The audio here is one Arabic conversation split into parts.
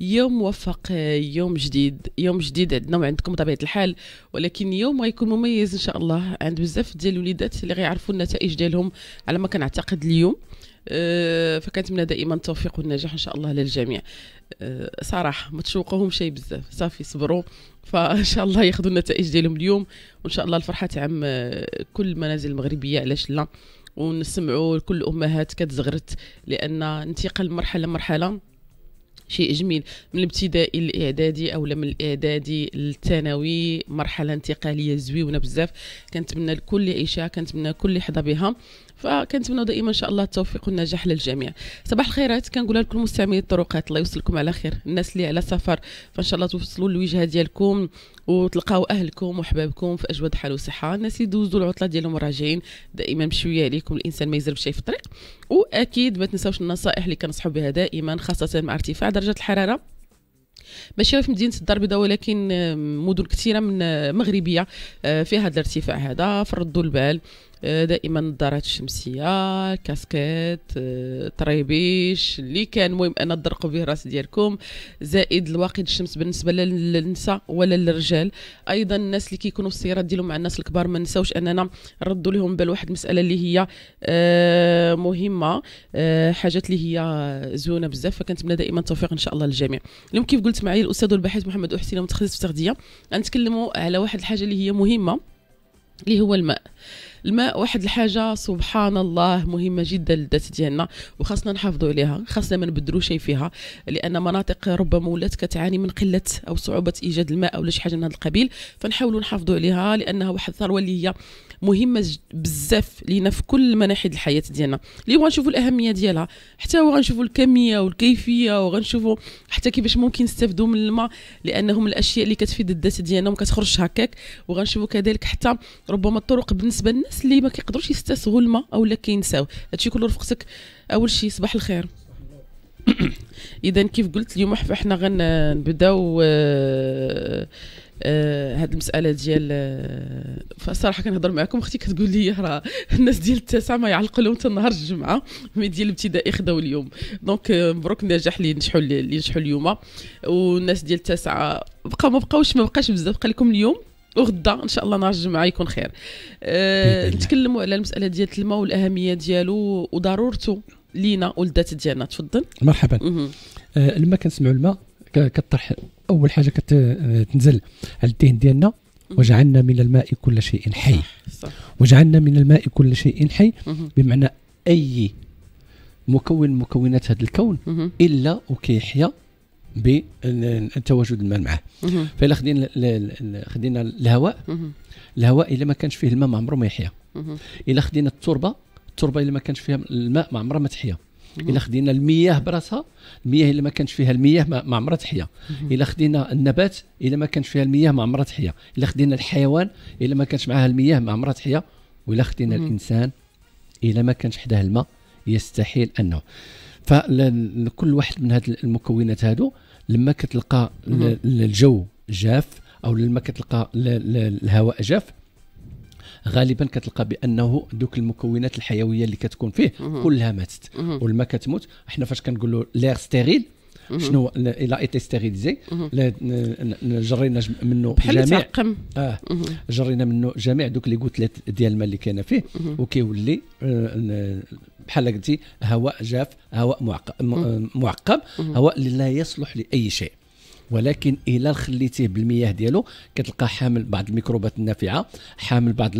يوم موفق يوم جديد يوم جديد عندنا وعندكم بطبيعه الحال ولكن يوم غيكون مميز ان شاء الله عند بزاف ديال الوليدات اللي غيعرفوا النتائج ديالهم على ما كنعتقد اليوم آه، فكنتمنى دائما التوفيق والنجاح ان شاء الله للجميع آه، صراحه ما تشوقوهم شيء بزاف صافي صبروا فان شاء الله ياخذوا النتائج ديالهم اليوم وان شاء الله الفرحه تعم آه، كل المنازل المغربيه علاش لا ونسمعوا كل الامهات كتزغرت لان انتقال مرحله مرحله شيء جميل من الابتدائي للاعدادي او من الاعدادي للثانوي مرحله انتقاليه زويونه بزاف كنتمنى الكل يعيشها كنتمنى الكل يحظى بها فكنتمنى دائما ان شاء الله التوفيق والنجاح للجميع صباح الخيرات كنقولها لكل مستعملي الطرقات الله يوصلكم على خير الناس اللي على سفر فان شاء الله توصلوا للوجهه ديالكم وتلقاو اهلكم وحبابكم في اجود حال وصحه الناس اللي دوزوا العطله ديالهم راجعين دائما بشويه عليكم الانسان ما يزرب شي في الطريق واكيد ما تنساوش النصائح اللي كنصحوا بها دائما خاصه مع ارتفاع درجه الحراره ماشي في مدينه الدار البيضاء ولكن مدن كثيره من مغربيه آه، فيها هذا الارتفاع هذا فردوا البال آه، دائما النظارات الشمسيه كاسكيت آه، طريبيش اللي كان مهم انا تدرقوا به الراس ديالكم زائد الواقد الشمس بالنسبه للنساء ولا للرجال ايضا الناس اللي كيكونوا في السيارات ديالهم مع الناس الكبار ما نساوش اننا نردوا لهم بال واحد المساله اللي هي آه، مهمه حاجات اللي هي زوينه بزاف فكنتمنى دائما التوفيق ان شاء الله للجميع اليوم كيف قلت معايا الاستاذ والباحث محمد احسين متخصص في التغذيه غنتكلموا على واحد الحاجه اللي هي مهمه اللي هو الماء آه الماء واحد الحاجه سبحان الله مهمه جدا للذات ديالنا وخاصنا نحافظوا عليها خاصنا ما نبدلو شيء فيها لان مناطق ربما ولات كتعاني من قله او صعوبه ايجاد الماء او شي حاجه من هذا القبيل فنحاولوا نحافظوا عليها لانها واحد الثروه اللي هي مهمه بزاف لينا في كل مناحي الحياه ديالنا اليوم غنشوفوا الاهميه ديالها حتى هو الكميه والكيفيه وغنشوفوا حتى كيفاش ممكن نستافدوا من الماء لانهم الاشياء اللي كتفيد الذات ديالنا وما كتخرجش هكاك وغنشوفوا كذلك حتى ربما الطرق بالنسبه للناس اللي ما كيقدروش يستسغوا الماء او لا كينساو هادشي كله رفقتك اول شيء صباح الخير اذا كيف قلت اليوم حنا غنبداو آه، آه هاد المساله ديال آه فصراحه كنهضر معكم اختي كتقول لي راه الناس ديال التاسعه ما يعلقوا لهم حتى نهار الجمعه مي ديال الابتدائي خداو اليوم دونك آه، مبروك النجاح اللي نجحوا اللي نجحوا اليوم والناس ديال التاسعه بقى ما بقاوش ما بقاش بزاف بقى لكم اليوم وغدا ان شاء الله نهار الجمعه يكون خير أه نتكلموا على المساله ديال الماء والاهميه ديالو وضرورته لينا ولدات ديالنا تفضل مرحبا آه، الماء كنسمعوا الماء كطرح اول حاجه كتنزل على الدهن ديالنا وجعلنا من الماء كل شيء حي صح وجعلنا من الماء كل شيء حي بمعنى اي مكون مكونات هذا الكون الا وكيحيا بتواجد الماء معاه فإلا خدينا خدينا الهواء الهواء الا ما كانش فيه الماء ما عمره ما يحيا الا خدينا التربه التربه الا ما كانش فيها الماء ما عمرها ما تحيا الا خدينا المياه براسها المياه الا ما كانش فيها المياه ما عمرها تحيا الا خدينا النبات الا ما كانش فيها المياه ما عمرها تحيا الا خدينا الحيوان الا ما كانش معها المياه ما عمرها تحيا والا خدينا الانسان الا ما كانش حداه الماء يستحيل انه فكل واحد من هذه المكونات هادو لما كتلقى الجو جاف او لما كتلقى الهواء جاف غالبا كتلقى بانه دوك المكونات الحيويه اللي كتكون فيه كلها ماتت والماء كتموت احنا فاش كنقولوا لير ستيريل شنو الى ايتي ستيريليزي جرينا منه جميع اه جرينا منه جميع دوك لي كتلات ديال الماء اللي كان فيه وكيولي آه، بحال قلتي هواء جاف هواء آه، معقم هواء اللي لا يصلح لاي شيء ولكن الا خليتيه بالمياه ديالو كتلقى حامل بعض الميكروبات النافعه حامل بعض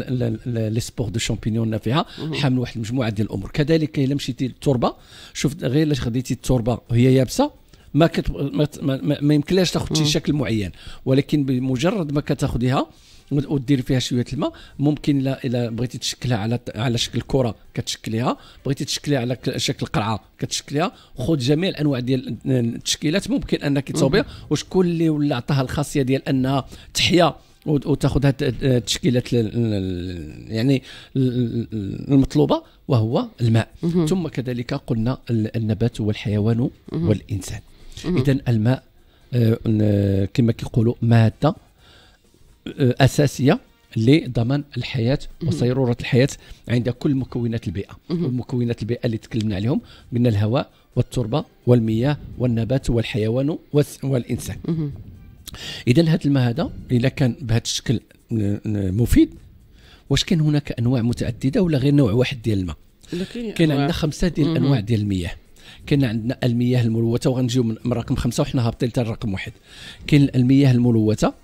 لي سبور دو شامبينيون النافعه حامل واحد المجموعه ديال الامور كذلك الا مشيتي للتربه شوف غير الا خديتي التربه وهي يابسه ما كت ما, ما, ما يمكنلاش تاخذ شي شكل معين ولكن بمجرد ما كتاخذيها ودير فيها شويه الماء ممكن الا الا بغيتي تشكلها على على شكل كره كتشكليها بغيتي تشكليها على شكل قرعه كتشكليها خذ جميع الانواع ديال التشكيلات ممكن انك تصوبيها وشكون اللي ولا عطاها الخاصيه ديال انها تحيا وتاخذ هذه التشكيلات يعني المطلوبه وهو الماء ثم كذلك قلنا النبات والحيوان والانسان اذا الماء آه، كما كيقولوا ماده آه، اساسيه لضمان الحياه وصيروره الحياه عند كل مكونات البيئه والمكونات البيئه اللي تكلمنا عليهم من الهواء والتربه والمياه والنبات والحيوان والانسان اذا هذا الماء هذا الا كان بهذا الشكل مفيد واش كان هناك انواع متعدده ولا غير نوع واحد ديال الماء كاين عندنا خمسه ديال الانواع ديال المياه كاين عندنا المياه الملوثه وغنجيو من رقم خمسه وحنا هابطين حتى لرقم واحد كاين المياه الملوثه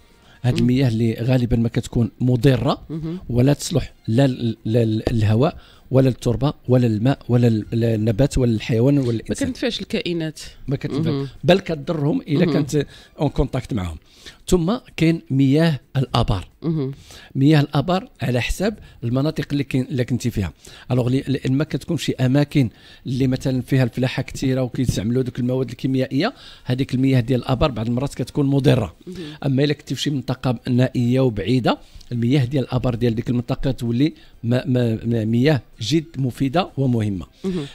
هذه المياه اللي غالبا ما كتكون مضره ولا تصلح لا للهواء ولا التربه ولا الماء ولا النبات ولا الحيوان ولا الانسان ما كتنفعش الكائنات ما كتنفعش بل كتضرهم الا كانت اون كونتاكت معاهم ثم كاين مياه الابار مياه الابار على حساب المناطق اللي كن اللي كنتي فيها الوغ لان ما كتكون شي اماكن اللي مثلا فيها الفلاحه كثيره وكيستعملوا ذوك المواد الكيميائيه هذيك المياه ديال الابار بعض المرات كتكون مضره اما الا كنتي في شي منطقه نائيه وبعيده المياه ديال الابار ديال ديك المنطقه تولي مياه جد مفيده ومهمه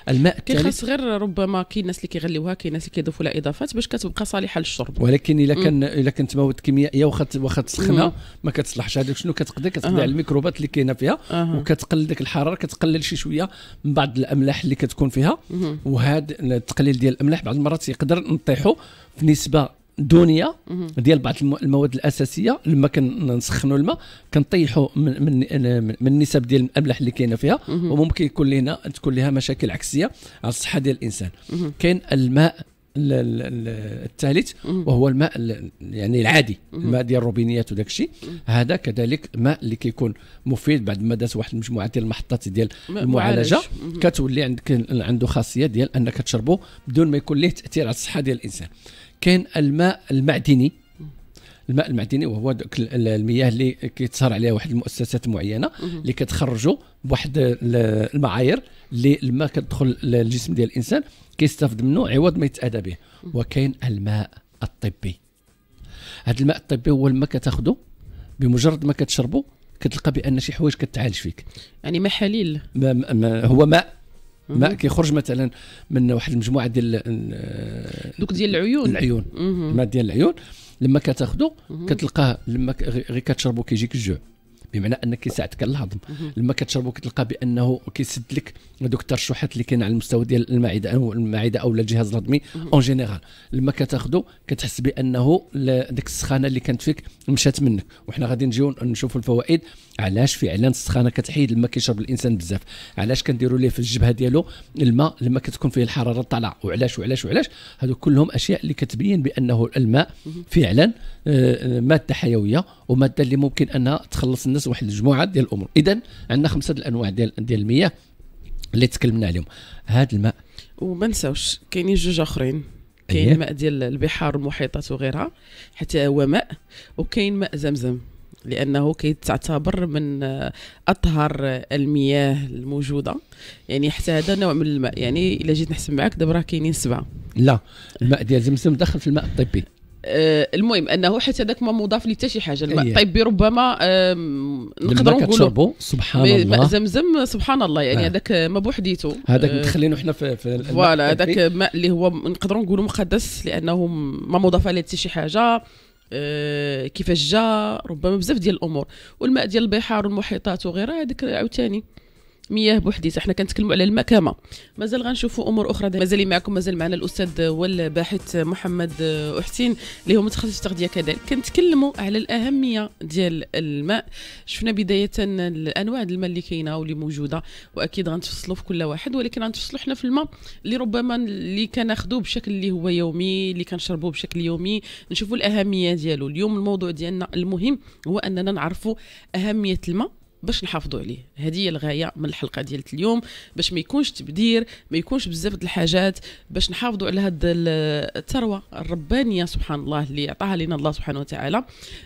الماء كيخص غير ربما كاين الناس اللي كيغليوها كاين الناس اللي كيضيفوا لها اضافات باش كتبقى صالحه للشرب ولكن الا كان الا كنت حاجات كيميائيه واخا واخا تسخنها ما كتصلحش هذاك شنو كتقضي كتقضي أه. على الميكروبات اللي كاينه فيها أه. وكتقلل ديك الحراره كتقلل شي شويه من بعض الاملاح اللي كتكون فيها وهذا التقليل ديال الاملاح بعض المرات يقدر نطيحوا في نسبه دونيه ديال بعض المواد الاساسيه لما كنسخنوا الماء كنطيحوا من من من النسب ديال الاملاح اللي كاينه فيها وممكن يكون لنا تكون لها مشاكل عكسيه على الصحه ديال الانسان كاين الماء الثالث وهو الماء يعني العادي الماء ديال الروبينيات وداك الشيء هذا كذلك ماء اللي كيكون مفيد بعد ما دات واحد المجموعه ديال المحطات ديال المعالجه كتولي عندك عنده خاصيه ديال انك تشربه بدون ما يكون ليه تاثير على الصحه ديال الانسان كاين الماء المعدني الماء المعدني وهو المياه اللي كيتصهر عليها واحد المؤسسات معينه اللي كتخرجوا بواحد المعايير اللي الماء كتدخل للجسم ديال الانسان كيستافد منه عوض ما يتاذى به وكاين الماء الطبي هذا الماء الطبي هو الماء كتاخذه بمجرد ما كتشربه كتلقى بان شي حوايج كتعالج فيك يعني محاليل ما ما هو ماء ماء كيخرج مثلا من واحد المجموعه ديال دوك ديال العيون العيون الماء ديال العيون لما كتاخذو كتلقاه لما غير كتشربو كيجيك الجوع بمعنى انك كيساعدك على الهضم لما كتشربو كتلقى بانه كيسد لك دوك الترشحات اللي كاين على المستوى ديال المعده او المعده او الجهاز الهضمي اون جينيرال لما كتاخذو كتحس بانه ديك السخانه اللي كانت فيك مشات منك وحنا غادي نجيو نشوفوا الفوائد علاش فعلا السخانه كتحيد لما كيشرب الانسان بزاف علاش كنديروا ليه في الجبهه ديالو الماء لما كتكون فيه الحراره طالعه وعلاش وعلاش وعلاش هادو كلهم اشياء اللي كتبين بانه الماء فعلا ماده حيويه وماده اللي ممكن انها تخلص الناس واحد المجموعه ديال الامور اذا عندنا خمسه الانواع ديال ديال المياه اللي تكلمنا عليهم هذا الماء وما نساوش كاينين جوج اخرين كاين الماء أيه. ديال البحار والمحيطات وغيرها حتى هو ماء وكاين ماء زمزم لانه كيتعتبر من آه، اطهر المياه الموجوده يعني حتى هذا نوع من الماء يعني الا جيت نحسب معك دابا راه كاينين سبعه لا الماء ديال زمزم دخل في الماء الطبي آه، المهم انه حيت هذاك ما مضاف لي حتى شي حاجه الماء أيه. طيب ربما نقدروا نقولوا سبحان الله ماء زمزم سبحان الله يعني آه. هذاك آه. ما بوحديته هذاك مدخلينه حنا في, فوالا هذاك الماء اللي هو نقدروا نقولوا مقدس لانه ما مضاف عليه حتى شي حاجه أه كيفاش جا ربما بزاف ديال الامور والماء ديال البحار والمحيطات وغيرها هذاك عاوتاني مياه بوحديتها حنا كنتكلموا على الماء كما مازال غنشوفوا امور اخرى مازال معكم مازال معنا الاستاذ والباحث محمد احسين اللي هو متخصص التغذيه كذلك كنتكلموا على الاهميه ديال الماء شفنا بدايه الانواع الماء اللي كاينه واللي موجوده واكيد غنتفصلوا في كل واحد ولكن غنتفصلوا حنا في الماء اللي ربما اللي كناخذوه بشكل اللي هو يومي اللي كنشربوه بشكل يومي نشوفوا الاهميه ديالو اليوم الموضوع ديالنا المهم هو اننا نعرفوا اهميه الماء باش نحافظوا عليه هذه هي الغايه من الحلقه ديال اليوم باش ما يكونش تبدير ما يكونش بزاف الحاجات باش نحافظوا على هاد الثروه الربانيه سبحان الله اللي عطاها لنا الله سبحانه وتعالى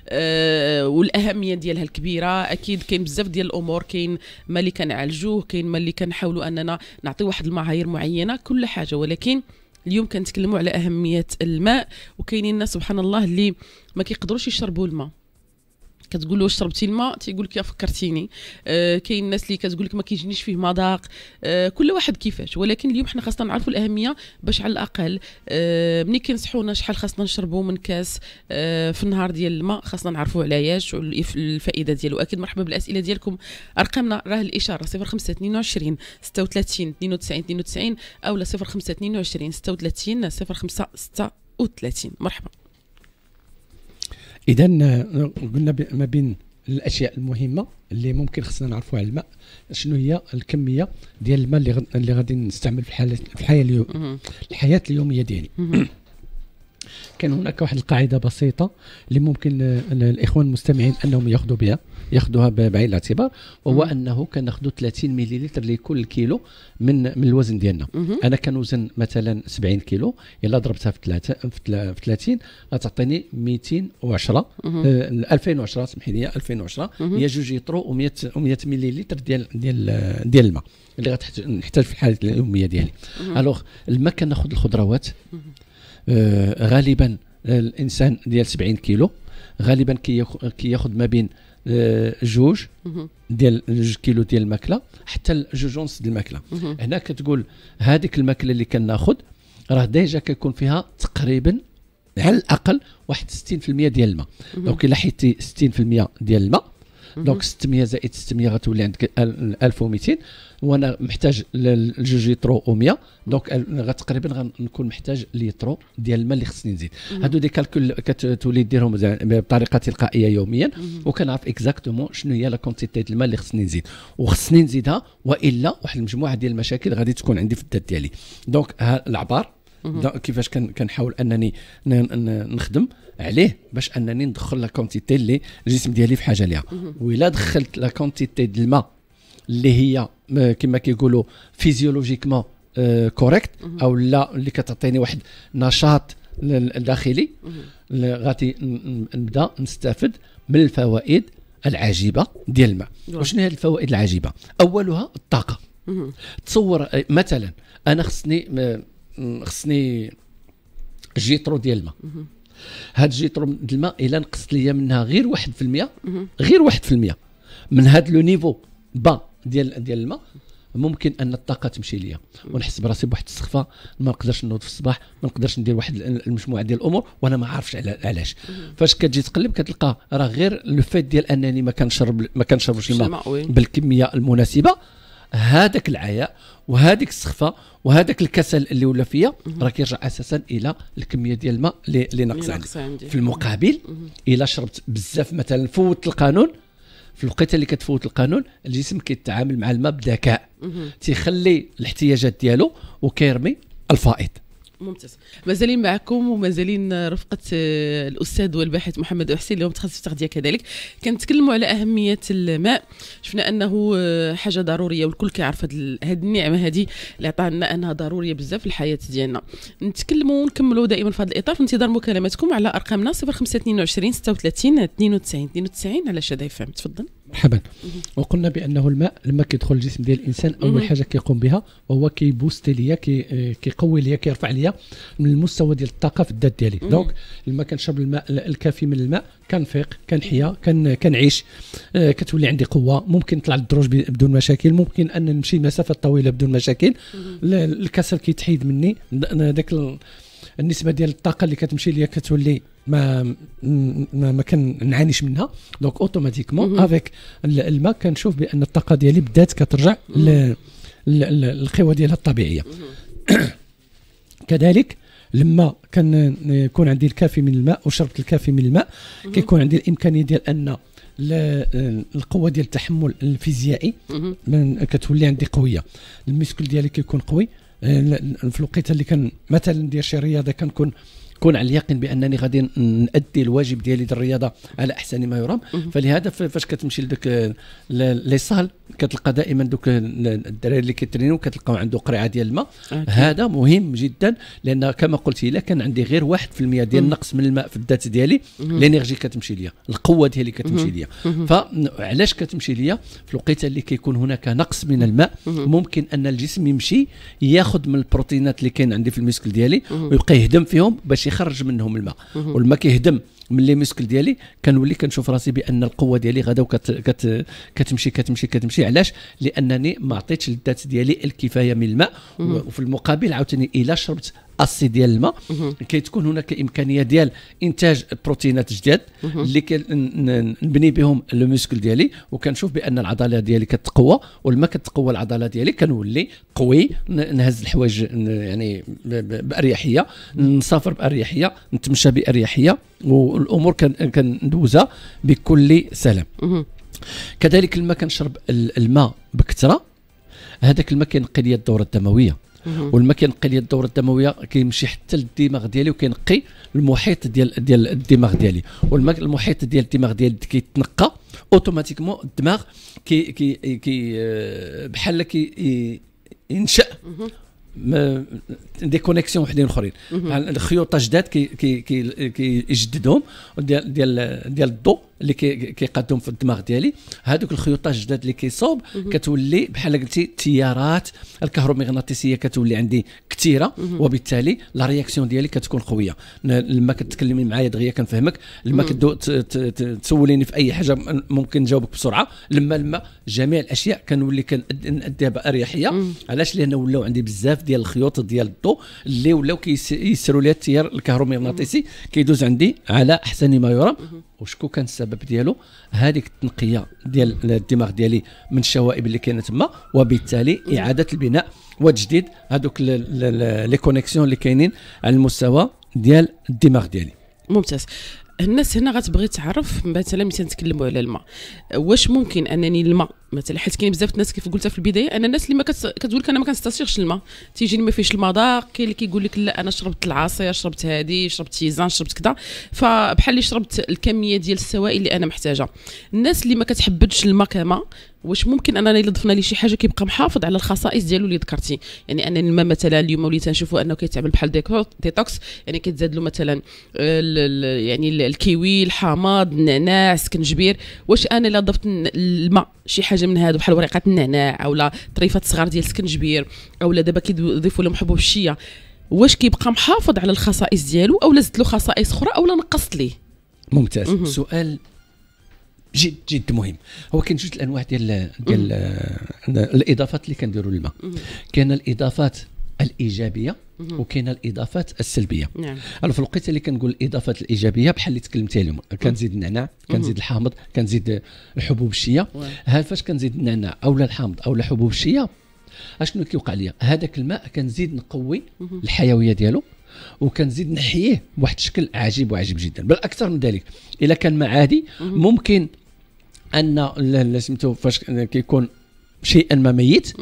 أه والاهميه ديالها الكبيره اكيد كاين بزاف ديال الامور كاين ما اللي كنعالجوه كاين ما اللي كنحاولوا اننا نعطي واحد المعايير معينه كل حاجه ولكن اليوم كنتكلموا على اهميه الماء وكاينين الناس سبحان الله اللي ما كيقدروش يشربوا الماء كتقول له شربتي الماء تيقول لك فكرتيني آه كاين الناس اللي كتقول لك ما كيجينيش فيه مذاق آه كل واحد كيفاش ولكن اليوم حنا خاصنا نعرفوا الاهميه باش على الاقل آه ملي كينصحونا شحال خاصنا نشربوا من كاس آه في النهار ديال الماء خاصنا نعرفوا علاش والفائده ديالو اكيد مرحبا بالاسئله ديالكم ارقامنا راه الاشاره 05 22 36 92 92 اولا 05 22 36 05 36 مرحبا اذا قلنا ما بين الاشياء المهمه اللي ممكن خصنا نعرفوها على الماء شنو هي الكميه ديال الماء اللي غادي نستعمل في الحاله في الحياه اليوم الحياه اليوميه ديالي كان هناك واحد القاعده بسيطه اللي ممكن الاخوان المستمعين انهم ياخذوا بها ياخذوها بعين الاعتبار وهو انه كناخذوا 30 مليلتر لكل كيلو من من الوزن ديالنا انا كنوزن مثلا 70 كيلو الا ضربتها في 3 في 30 غتعطيني 210 2010 آه، سمحي لي 2010 هي جوج يطرو و100 و100 مليلتر ديال ديال ديال الماء اللي غتحتاج في الحاله اليوميه ديالي الوغ الماء كناخذ الخضروات آه، غالبا آه، الانسان ديال 70 كيلو غالبا كياخذ ما بين آه، جوج ديال جوج كيلو ديال الماكله حتى جوج ونص ديال الماكله هنا كتقول هذيك الماكله اللي كناخذ راه ديجا كيكون فيها تقريبا على الاقل واحد 60% ديال الماء دونك الا حيتي 60% ديال الماء دونك 600 زائد 600 غتولي عندك 1200 وانا محتاج لجوج لترو و100 دونك تقريبا غنكون محتاج لترو ديال الماء اللي خصني نزيد هادو دي كالكول كتولي ديرهم بطريقه تلقائيه يوميا وكنعرف اكزاكتومون شنو هي لا كونتيتي ديال الماء اللي خصني نزيد وخصني نزيدها والا واحد المجموعه ديال المشاكل غادي تكون عندي في الذات ديالي دونك العبار كيفاش كنحاول انني نخدم عليه باش انني ندخل لا كونتيتي اللي الجسم ديالي في حاجه ليها والا دخلت لا كونتيتي ديال الماء اللي هي كما كيقولوا فيزيولوجيكمون آه، كوريكت او لا اللي كتعطيني واحد نشاط الداخلي غادي نبدا نستافد من الفوائد العجيبه ديال الماء وشنو هي الفوائد العجيبه اولها الطاقه تصور مثلا انا خصني خصني جيترو ديال الماء هاد جيترو ديال الماء الا نقصت ليا منها غير 1% غير 1% من هاد لو نيفو با ديال ديال الماء ممكن ان الطاقه تمشي ليا ونحس براسي بواحد السخفه ما نقدرش نوض في الصباح ما نقدرش ندير واحد المجموعه ديال الامور وانا ما عارفش علاش فاش كتجي تقلب كتلقى راه غير لو فيت ديال انني ما كنشرب ما كنشربش الماء بالكميه المناسبه هذاك العياء وهذيك السخفه وهذاك الكسل اللي ولا فيا راه كيرجع اساسا الى الكميه ديال الماء اللي ناقص عندي في المقابل الا شربت بزاف مثلا فوت القانون في الوقت اللي كتفوت القانون الجسم كيتعامل مع الماء بذكاء تيخلي الاحتياجات ديالو وكيرمي الفائض ممتاز مازالين معكم ومازالين رفقه آه، الاستاذ والباحث محمد حسين اللي هو التغذيه كذلك كنتكلموا على اهميه الماء شفنا انه آه، حاجه ضروريه والكل كيعرف هذه النعمه هذه اللي عطانا انها ضروريه بزاف في الحياه ديالنا نتكلموا ونكملوا دائما في هذا الاطار في انتظار مكالماتكم على ارقامنا 05 22 36 92 92 على شدا فهم تفضل مرحبا وقلنا بانه الماء لما كيدخل الجسم ديال الانسان اول حاجه كيقوم بها وهو كيبوست ليا آه، كيقوي ليا كيرفع ليا من المستوى ديال الطاقه في الذات ديالي دونك لما كنشرب الماء الكافي من الماء كنفيق كنحيا كنعيش آه، كتولي عندي قوه ممكن نطلع للدروج بدون مشاكل ممكن ان نمشي مسافات طويله بدون مشاكل الكسل كيتحيد مني داك النسبه ديال الطاقه اللي كتمشي ليا كتولي ما ما, ما كنعانيش منها دونك اوتوماتيكمون افيك الماء كنشوف بان الطاقه ديالي بدات كترجع mhm. للقوى ديالها الطبيعيه mhm. كذلك لما كان يكون عندي الكافي من الماء وشربت الكافي من الماء mhm. كيكون عندي الامكانيه ديال ان القوه ديال التحمل الفيزيائي كتولي عندي قويه الميسكل ديالي كيكون قوي إيه، في الوقيته اللي كان مثلا ندير شي رياضه كنكون كون على اليقين بانني غادي نادي الواجب ديالي ديال الرياضه على احسن ما يرام فلهذا فاش كتمشي لدوك لي صال كتلقى دائما دوك الدراري اللي كيترينو كتلقاو عنده قرعه ديال الماء هذا مهم جدا لان كما قلت الا كان عندي غير 1% ديال النقص من الماء في الذات ديالي الانرجي كتمشي ليا القوه ديالي كتمشي ليا فعلاش كتمشي ليا في الوقيته اللي كيكون هناك نقص من الماء ممكن ان الجسم يمشي ياخذ من البروتينات اللي كاين عندي في الميسكل ديالي ويبقى يهدم فيهم باش كيخرج منهم الماء والماء كيهدم ملي مسكل ديالي كنولي كنشوف راسي بان القوه ديالي غدا كت كت كتمشي كتمشي كتمشي علاش لانني ما عطيتش للذات ديالي الكفايه من الماء وفي المقابل عاوتاني الا شربت اسي ديال الماء كتكون هناك امكانيه ديال انتاج بروتينات جداد اللي نبني بهم لو موسكل ديالي وكنشوف بان العضله ديالي كتقوى والماء كتقوى العضله ديالي كنولي قوي نهز الحوايج يعني باريحيه نسافر باريحيه نتمشى باريحيه والامور كندوزها بكل سلام كذلك لما كنشرب الماء بكثره هذاك الماء كينقي لي الدوره الدمويه والماء كينقي لي الدوره الدمويه كيمشي حتى للدماغ ديالي وكينقي المحيط ديال ديال الدماغ ديالي والماء المحيط ديال الدماغ ديالي كيتنقى اوتوماتيكمون الدماغ كي كي كي آه، بحال كي ينشا دي كونيكسيون وحدين اخرين الخيوط جداد كي كي كي كيجددهم ديال ديال ديال الضوء اللي كيقدم في الدماغ ديالي هذوك الخيوط الجداد اللي كيصوب كتولي بحال قلتي التيارات الكهرومغناطيسيه كتولي عندي كثيره وبالتالي لا رياكسيون ديالي كتكون قويه لما كتكلمي معايا دغيا كنفهمك لما تسوليني في اي حاجه ممكن نجاوبك بسرعه لما لما جميع الاشياء كنولي كنديها باريحيه علاش لان ولاو عندي بزاف ديال الخيوط ديال الضوء اللي ولاو كيسيروا لي التيار الكهرومغناطيسي كيدوز عندي على احسن ما يرام وشكون كان السبب ديالو هذيك التنقيه ديال الدماغ ديالي من الشوائب اللي كانت تما وبالتالي اعاده البناء وتجديد هذوك لي كونيكسيون اللي كاينين على المستوى ديال الدماغ ديالي ممتاز الناس هنا غتبغي تعرف مثلا ملي تنتكلموا على الماء واش ممكن انني الماء مثلا حيت كاين بزاف الناس كيف قلتها في البدايه انا الناس اللي ما كتقول لك انا ما كنستسيغش الماء تيجيني ما فيهش المذاق كاين اللي كيقول لك لا انا شربت العصير شربت هادي شربت تيزان شربت كذا فبحال اللي شربت الكميه ديال السوائل اللي انا محتاجه الناس اللي ما كتحبدش الماء كما واش ممكن انا الا ضفنا ليه شي حاجه كيبقى محافظ على الخصائص ديالو اللي ذكرتي يعني ان الماء مثلا اليوم وليت نشوفوا انه كيتعمل بحال ديتوكس يعني كيتزاد له مثلا يعني الكيوي الحامض النعناع السكنجبير واش انا الا ضفت الماء شي حاجه حاجه من هادو بحال ورقه النعناع اولا طريفات صغار ديال السكنجبير اولا دابا كيضيفوا لهم حبوب الشيه واش كيبقى محافظ على الخصائص ديالو اولا زدت له خصائص اخرى اولا نقصت ليه ممتاز مهم. سؤال جد جد مهم هو كاين جوج الانواع ديال ديال الاضافات اللي كنديروا للماء كاين الاضافات الايجابيه وكاينه الاضافات السلبيه نعم في الوقيته اللي كنقول الاضافات الايجابيه بحال اللي تكلمت عليهم كنزيد النعناع كنزيد الحامض كنزيد الحبوب الشيه هل فاش كنزيد النعناع اولا الحامض اولا حبوب الشيه اشنو كيوقع ليا هذاك الماء كنزيد نقوي الحيويه ديالو وكنزيد نحييه بواحد الشكل عجيب وعجيب جدا بل اكثر من ذلك الا كان ما عادي ممكن ان سميتو فاش كيكون شيئا ما ميت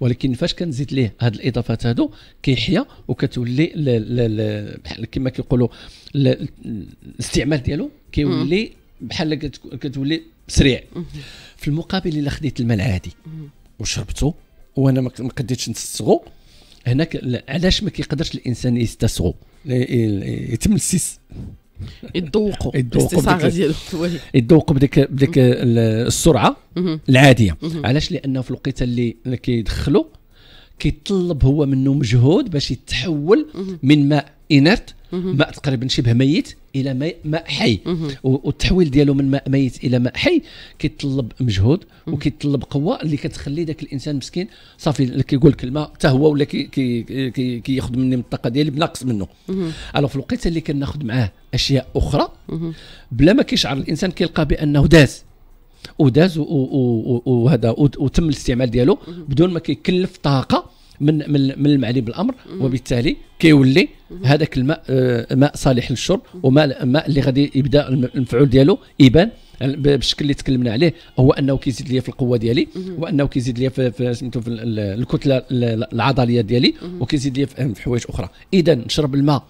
ولكن فاش كنزيد ليه هاد الاضافات هادو كيحيا وكتولي بحال كما كيقولوا الاستعمال ديالو كيولي بحال كتولي سريع في المقابل الا خديت الماء العادي وشربته وانا ما قديتش نستسغو هناك علاش ما كيقدرش الانسان يستسغو يتم السيس يذوقوا الاستثاره ديالهم يذوقوا بديك بديك السرعه العاديه علاش لانه في الوقيته اللي كيدخلوا كيطلب هو منه مجهود باش يتحول من ماء انرت ماء تقريبا شبه ميت الى ماء, ماء حي والتحويل ديالو من ماء ميت الى ماء حي كيتطلب مجهود وكيتطلب قوه اللي كتخلي ذاك الانسان مسكين صافي كيقول لك الماء حتى هو ولا كياخذ مني من الطاقه ديالي بناقص منه الو في الوقيته اللي كناخذ معاه اشياء اخرى بلا ما كيشعر الانسان كيلقى بانه داز وداز وهذا وتم الاستعمال ديالو بدون ما كيكلف طاقه من من, من المعني بالامر وبالتالي كيولي هذاك الماء آه، ماء صالح للشرب وماء الماء اللي غادي يبدا المفعول ديالو يبان بالشكل اللي تكلمنا عليه هو انه كيزيد لي في القوه ديالي وانه كيزيد لي في, سميتو في الكتله العضليه ديالي وكيزيد لي في حوايج اخرى اذا نشرب الماء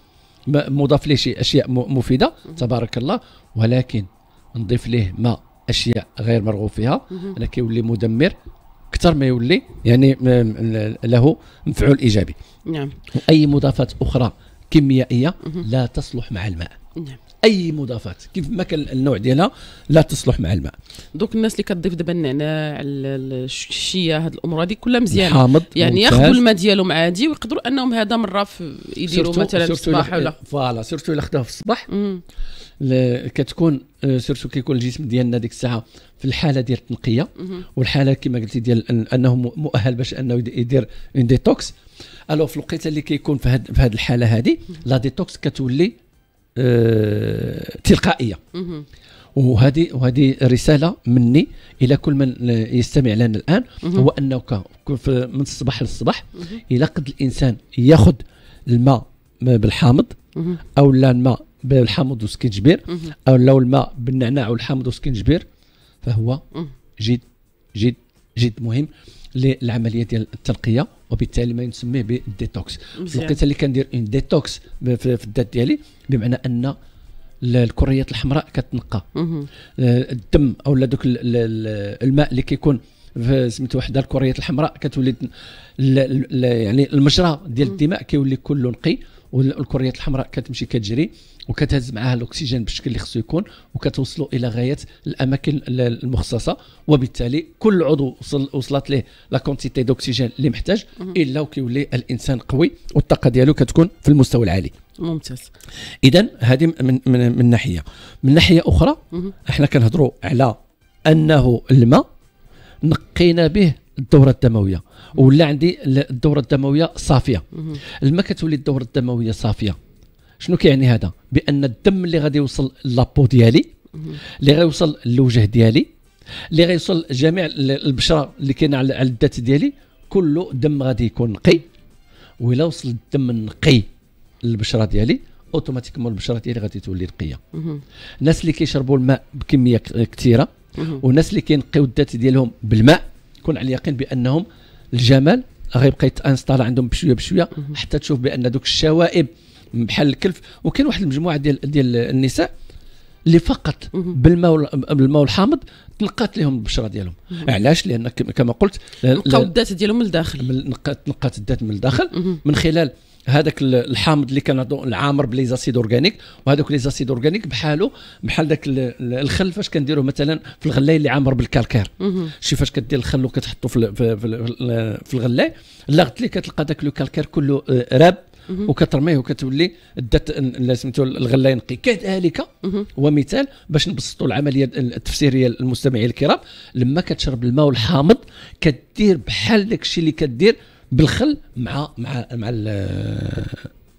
مضاف ليه شي اشياء مفيده تبارك الله ولكن نضيف ليه ماء اشياء غير مرغوب فيها انا كيولي مدمر اكثر ما يولي يعني له مفعول ايجابي نعم اي مضافات اخرى كيميائيه لا تصلح مع الماء نعم اي مضافات كيف ما كان النوع ديالها لا تصلح مع الماء دوك الناس اللي كتضيف دابا النعناع الشيه هاد الامور هذه كلها مزيانه حامض يعني ياخذوا الماء ديالهم عادي ويقدروا انهم هذا مره يديروا مثلا الصباح ولا فوالا سيرتو الا خداها في الصباح كتكون سيرتو آه، كيكون الجسم ديالنا ديك الساعه في الحاله ديال التنقيه والحاله كما قلتي ديال انه مؤهل باش انه يدير اون ديتوكس الو في الوقيته اللي كيكون في هذه الحاله هذه لا ديتوكس كتولي آه، تلقائيه وهذه وهذه رساله مني الى كل من يستمع لنا الان هو انك من الصباح للصباح الى قد الانسان ياخذ الماء بالحامض او لا الماء بالحامض وسكينجبير او لو الماء بالنعناع والحامض وسكينجبير فهو جد جد جد مهم للعمليه ديال التنقيه وبالتالي ما نسميه بالديتوكس الوقيته اللي كندير اون ديتوكس في الذات ديالي بمعنى ان الكريات الحمراء كتنقى آه، الدم او دوك الماء اللي كيكون سميتو وحده الكريات الحمراء كتولي يعني المجرى ديال الدماء كيولي كله نقي والكريات الحمراء كتمشي كتجري وكتهز معها الاكسجين بالشكل اللي خصو يكون وكتوصلوا الى غايه الاماكن المخصصه وبالتالي كل عضو وصل وصلت ليه لا كونتيتي دوكسيجين اللي محتاج الا وكيولي الانسان قوي والطاقه ديالو كتكون في المستوى العالي ممتاز اذا هذه من, من من ناحيه من ناحيه اخرى احنا كنهضروا على انه الماء نقينا به الدوره الدمويه ولا عندي الدوره الدمويه صافيه الماء كتولي الدوره الدمويه صافيه شنو كيعني هذا بان الدم اللي غادي يوصل لابو ديالي اللي غيوصل للوجه ديالي اللي غيوصل جميع البشره اللي كاينه على الذات ديالي كله دم غادي يكون نقي ولا وصل الدم النقي للبشره ديالي اوتوماتيكمون البشره ديالي غادي تولي نقيه الناس اللي كيشربوا الماء بكميه كثيره والناس اللي كينقيو الذات ديالهم بالماء كون على اليقين بانهم الجمال غيبقى يتانستال عندهم بشويه بشويه حتى تشوف بان دوك الشوائب بحال الكلف وكاين واحد المجموعه ديال ديال النساء اللي فقط بالماء بالماء الحامض تنقات لهم البشره ديالهم علاش لان كما قلت نقاو الذات ديالهم من الداخل تنقات الذات من الداخل من خلال هذاك الحامض اللي كان العامر بليزاسيد اورغانيك وهذوك ليزاسيد اورغانيك بحاله بحال ذاك الخل فاش كنديروه مثلا في الغلاي اللي عامر بالكالكير شوف فاش كدير الخل وكتحطه في في, في, اللي الغلاي لغت كتلقى ذاك لو كالكير كله آه، راب وكترميه وكتولي دات سميتو الغله ينقي كذلك هو مثال باش نبسطوا العمليه التفسيريه للمستمعين الكرام لما كتشرب الماء الحامض كدير بحال داك الشيء اللي كدير بالخل مع مع مع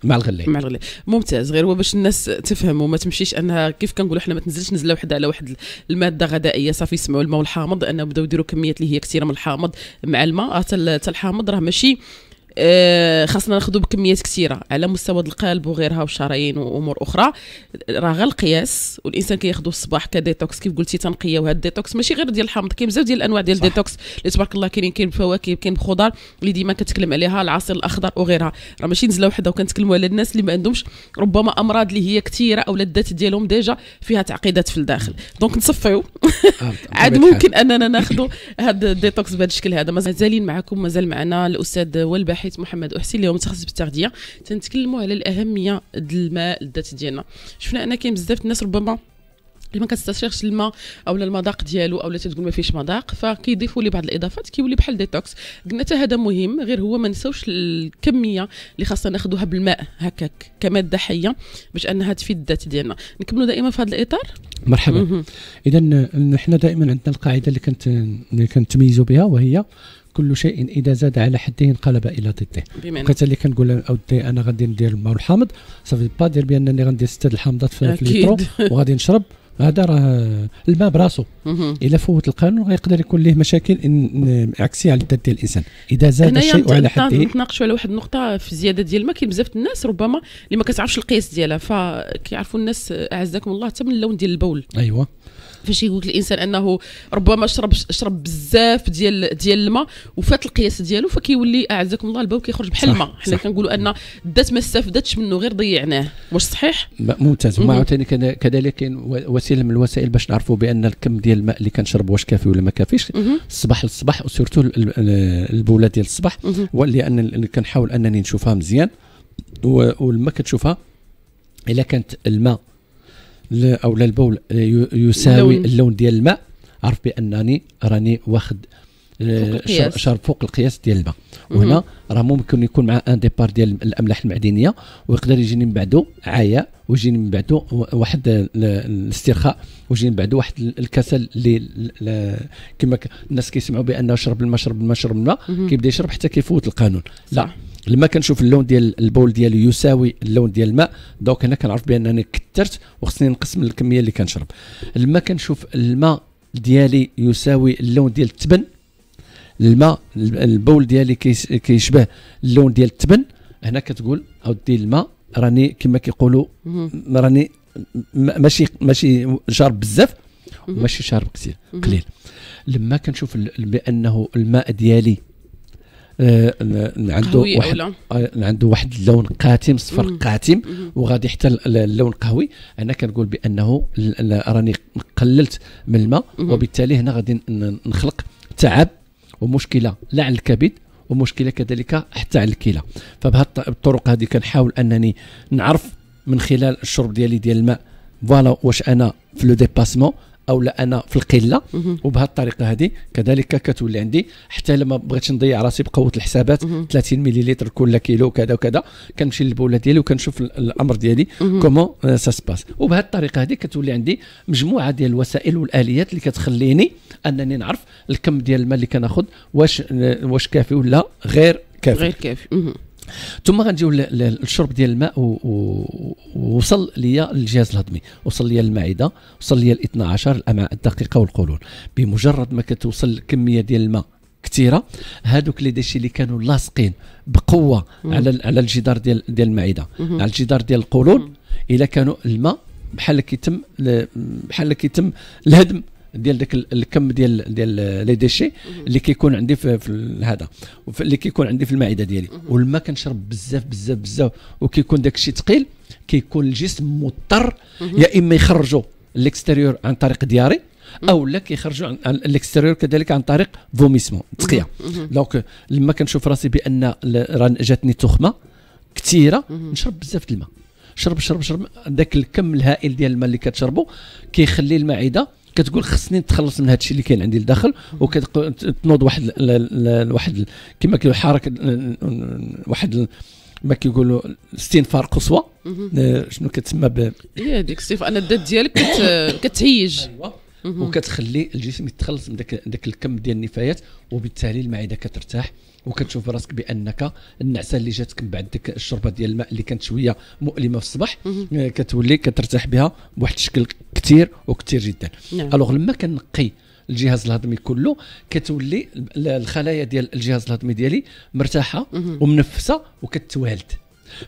مع الغلايه مع الغلايه ممتاز غير هو باش الناس تفهم وما تمشيش انها كيف كنقولوا حنا ما تنزلش نزله وحده على واحد الماده غذائيه صافي يسمعوا الماء الحامض انه بداو يديروا كميات اللي هي كثيره من الحامض مع الماء حتى آه، الحامض راه ماشي آه خاصنا ناخذوا بكميات كثيره على مستوى القلب وغيرها والشرايين وامور اخرى راه غير القياس والانسان كياخذوا الصباح كديتوكس كيف قلتي تنقيه وهذا الديتوكس ماشي غير ديال الحامض كاين بزاف ديال الانواع ديال الديتوكس اللي تبارك الله كاينين كاين بفواكه كاين بخضر اللي ديما كتكلم عليها العصير الاخضر وغيرها راه ماشي نزله وحده وكنتكلموا على الناس اللي ما عندهمش ربما امراض اللي هي كثيره او الذات ديالهم ديجا فيها تعقيدات في الداخل دونك نصفيو عاد ممكن اننا ناخذوا هذا الديتوكس بهذا الشكل هذا مازالين معكم مازال معنا الاستاذ والباح حيت محمد احسن اللي هو متخصص بالتغذيه تنتكلموا على الاهميه د الماء للذات ديالنا شفنا انا كاين بزاف الناس ربما اللي ما كتستشرش الماء اولا المذاق ديالو اولا تتقول ما فيش مذاق فكيضيفوا ليه بعض الاضافات كيولي بحال ديتوكس قلنا حتى هذا مهم غير هو ما نساوش الكميه اللي خاصنا ناخذوها بالماء هكاك كماده حيه باش انها تفيد الذات ديالنا نكملوا دائما في هذا الاطار مرحبا اذا نحن دائما عندنا القاعده اللي كانت اللي كنتميزوا بها وهي كل شيء اذا زاد على حده انقلب الى ضده وكذلك اللي كنقول اودي انا غادي ندير الماء الحامض صافي با دير بانني غندير ستة الحامضات في ليترو وغادي نشرب هذا راه الماء براسو الا فوت القانون غيقدر يكون ليه مشاكل عكسيه على الذات ديال الانسان اذا زاد الشيء على حده نتناقشوا على واحد النقطه في الزياده ديال الماء كاين بزاف الناس ربما اللي ما كتعرفش القياس ديالها فكيعرفوا الناس اعزكم الله حتى من اللون ديال البول ايوا فاش يقول الانسان انه ربما شرب شرب بزاف ديال ديال الماء وفات القياس ديالو فكيولي اعزكم الله البول كيخرج بحال الماء حنا كنقولوا ان دات ما استفدتش منه غير ضيعناه واش صحيح ممتاز هما عاوتاني كذلك كاين وسيله من الوسائل باش نعرفوا بان الكم ديال الماء اللي كنشرب واش كافي ولا ما كافيش الصباح للصباح وسيرتو البوله ديال الصباح ولان كنحاول انني نشوفها مزيان والماء كتشوفها الا كانت الماء او للبول آه، يساوي اللون, اللون ديال الماء عرف بانني راني واخد آه، شرب فوق القياس ديال الماء وهنا راه ممكن يكون مع ان ديبار ديال الاملاح المعدنيه ويقدر يجيني من بعده عياء وجي من بعده واحد الاسترخاء وجي من بعده واحد الكسل اللي كما الناس كيسمعوا بانه شرب الماء شرب الماء شرب الماء كيبدا يشرب حتى كيفوت القانون لا لما كنشوف اللون ديال البول ديالو يساوي اللون ديال الماء دونك هنا كنعرف بانني كثرت وخصني نقسم الكميه اللي كنشرب لما كنشوف الماء ديالي يساوي اللون ديال التبن الماء البول ديالي كيشبه اللون ديال التبن هنا كتقول اودي الماء راني كما كيقولوا راني ماشي ماشي شارب بزاف وماشي شارب كثير قليل لما كنشوف بانه الماء ديالي آه، عنده واحد آه، عنده واحد اللون قاتم صفر قاتم وغادي حتى اللون قهوي انا كنقول بانه راني قللت من الماء وبالتالي هنا غادي نخلق تعب ومشكله لا على الكبد ومشكله كذلك حتى على الكلى فبهذه الطرق هذه كنحاول انني نعرف من خلال الشرب ديالي ديال الماء فوالا واش انا في لو ديباسمون او لا انا في القله وبهذه الطريقه هذه كذلك كتولي عندي حتى لما بغيتش نضيع راسي بقوه الحسابات 30 مليلتر كل كيلو كذا وكذا كنمشي للبوله ديالي وكنشوف الامر ديالي كومون آه، سا سباس وبهذه الطريقه هذه كتولي عندي مجموعه ديال الوسائل والاليات اللي كتخليني انني نعرف الكم ديال الماء اللي كناخذ واش آه، واش كافي ولا غير كافي غير كافي ثم غنجيو للشرب ديال الماء ووصل ليا الجهاز الهضمي وصل ليا المعده وصل ليا ال 12 الامعاء الدقيقه والقولون بمجرد ما كتوصل الكميه ديال الماء كثيره هذوك لي ديشي اللي كانوا لاصقين بقوه مم. على على الجدار ديال ديال المعده مم. على الجدار ديال القولون الا كانوا الماء بحال كيتم بحال كيتم الهدم ديال داك الكم ديال ديال لي ديشي اللي كيكون عندي في, في هذا اللي كيكون عندي في المعده ديالي والماء كنشرب بزاف بزاف بزاف وكيكون داك الشيء ثقيل كيكون الجسم مضطر يا اما يخرجوا الاكستيريور عن طريق دياري او لا كيخرجوا عن الاكستيريور كذلك عن طريق فوميسمون تقيه دونك لما كنشوف راسي بان جاتني تخمه كثيره نشرب بزاف الماء شرب شرب شرب ذاك الكم الهائل ديال الماء اللي كتشربه كيخلي المعده كتقول خصني نتخلص من هذا الشيء اللي كاين عندي لداخل وكتنوض واحد واحد كما كيقولوا حركه واحد ما كيقولوا استنفار قصوى آه، شنو كتسمى ب هي هذيك الاستنفار انا الذات ديالك كتهيج أيوة. وكتخلي الجسم يتخلص من ذاك الكم ديال النفايات وبالتالي المعده كترتاح وكتشوف راسك بانك النعسه اللي جاتك من بعد ديك الشربه ديال الماء اللي كانت شويه مؤلمه في الصباح آه، كتولي كترتاح بها بواحد الشكل كثير وكثير جدا نعم. الوغ لما كنقي الجهاز الهضمي كله كتولي الخلايا ديال الجهاز الهضمي ديالي مرتاحه ومنفسه وكتوالد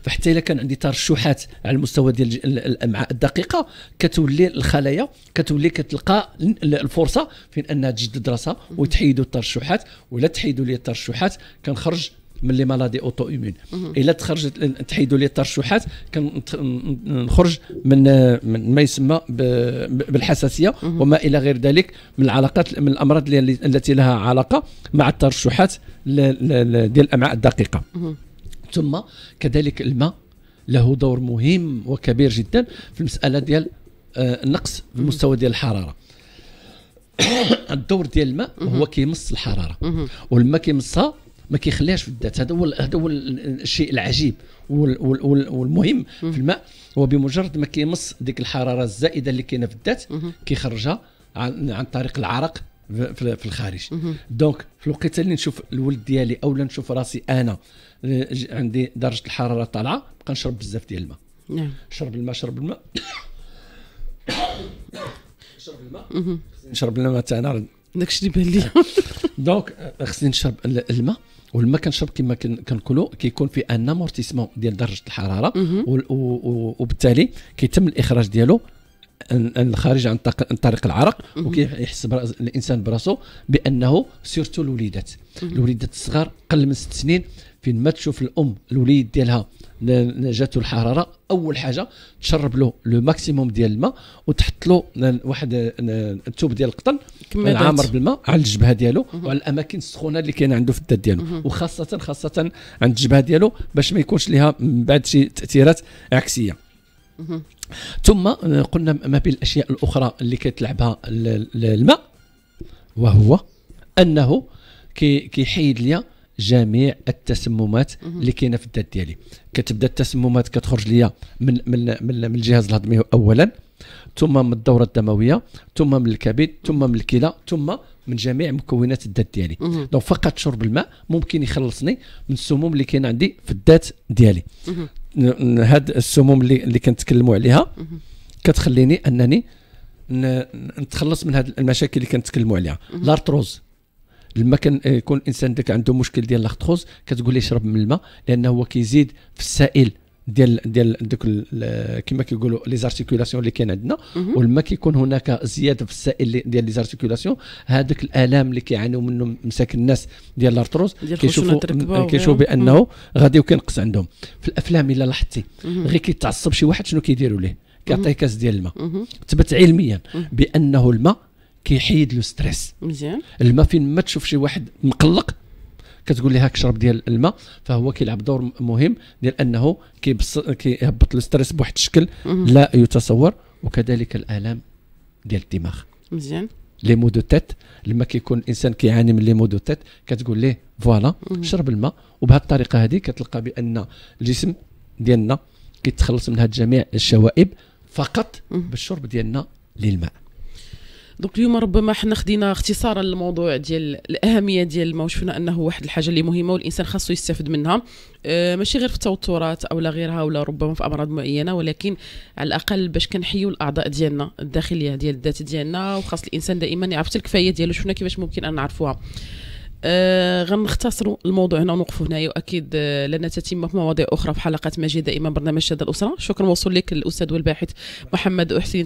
فحتى الا كان عندي ترشحات على المستوى ديال الامعاء الدقيقه كتولي الخلايا كتولي كتلقى الفرصه فين انها تجدد دراسه وتحيدوا الترشحات ولا تحيدوا لي الترشحات كنخرج من لي مالادي اوتو ايمون الا تخرجت تحيدوا لي الترشحات كنخرج من من ما يسمى بالحساسيه وما الى غير ذلك من العلاقات من الامراض التي لها علاقه مع الترشحات ديال الامعاء الدقيقه ثم كذلك الماء له دور مهم وكبير جدا في المساله ديال آه، النقص في المستوى ديال الحراره الدور ديال الماء هو كيمص الحراره والماء كيمصها ما كيخليهاش في الذات هذا هو هذا هو الشيء العجيب والمهم في الماء هو بمجرد ما كيمص ديك الحراره الزائده اللي كاينه في الذات كيخرجها عن, عن طريق العرق في الخارج دونك في الوقيته اللي نشوف الولد ديالي اولا نشوف راسي انا آه، عندي درجه الحراره طالعه بقى نشرب بزاف ديال الماء نعم شرب الماء شرب الماء شرب الماء نشرب الماء تاعنا داكشي اللي بان لي دونك آه، خصني نشرب الماء والماء كنشرب كما كنقولوا كيكون في ان امورتيسمون ديال درجه الحراره وبالتالي كيتم الاخراج ديالو الخارج عن طريق العرق وكيحس الانسان براسو بانه سيرتو الوليدات الوليدات الصغار قل من ست سنين فين ما تشوف الام الوليد ديالها جاتو الحراره اول حاجه تشرب له لو ماكسيموم ديال الماء وتحط له واحد الثوب ديال القطن عامر بالماء على الجبهه ديالو وعلى الاماكن السخونه اللي كاينه عنده في الدات ديالو وخاصه خاصه عند الجبهه ديالو باش ما يكونش ليها من بعد شي تاثيرات عكسيه ثم آه، قلنا ما بين الاشياء الاخرى اللي كتلعبها الماء وهو انه كيحيد لي جميع التسممات اللي كاينه في الذات ديالي كتبدا التسممات كتخرج ليا من من من, من الجهاز الهضمي اولا ثم من الدوره الدمويه ثم من الكبد ثم من الكلى ثم من جميع مكونات الذات ديالي دونك فقط شرب الماء ممكن يخلصني من السموم اللي كاين عندي في الذات ديالي هاد السموم اللي اللي كنتكلموا عليها كتخليني انني نتخلص من هاد المشاكل اللي كنتكلموا عليها لارتروز لما كان يكون الانسان داك عنده مشكل ديال لارتروز كتقول ليه يشرب من الماء لانه هو كيزيد في السائل ديال ديال دوك كما كيقولوا لي زارتيكولاسيون اللي كاين عندنا ولما كيكون هناك زياده في السائل ديال لي زارتيكولاسيون هذاك الالام اللي كيعانيو منه مساكن الناس ديال الارتروز كيشوفوا كيشوفوا بانه غادي وكينقص عندهم في الافلام الا لاحظتي غير كيتعصب شي واحد شنو كيديروا ليه كيعطيه كاس ديال الماء ثبت علميا بانه الماء كيحيد لو ستريس مزيان الماء فين ما تشوف شي واحد مقلق كتقول لها كشرب ديال الماء فهو كيلعب دور مهم ديال انه كيهبط الستريس بواحد الشكل لا يتصور وكذلك الالام ديال الدماغ مزيان لي مو دو تيت لما كيكون الانسان كيعاني من لي مو دو تيت كتقول ليه فوالا شرب الماء وبهذه الطريقه هذه كتلقى بان الجسم ديالنا كيتخلص من هاد جميع الشوائب فقط بالشرب ديالنا للماء دونك اليوم ربما حنا خدينا اختصارا للموضوع ديال الاهميه ديال ما وشفنا انه واحد الحاجه اللي مهمه والانسان خاصو يستافد منها آه، ماشي غير في التوترات او لا غيرها ولا ربما في امراض معينه ولكن على الاقل باش كنحيو الاعضاء ديالنا الداخليه ديال الذات ديالنا وخاص الانسان دائما يعرف الكفايه ديالو شفنا كيفاش ممكن ان نعرفوها آه غنختصروا الموضوع هنا ونوقفوا هنايا واكيد آه لنا تتم في مواضيع اخرى في حلقات مجيد دائما برنامج شاد الاسره شكرا موصول لك الاستاذ والباحث محمد حسين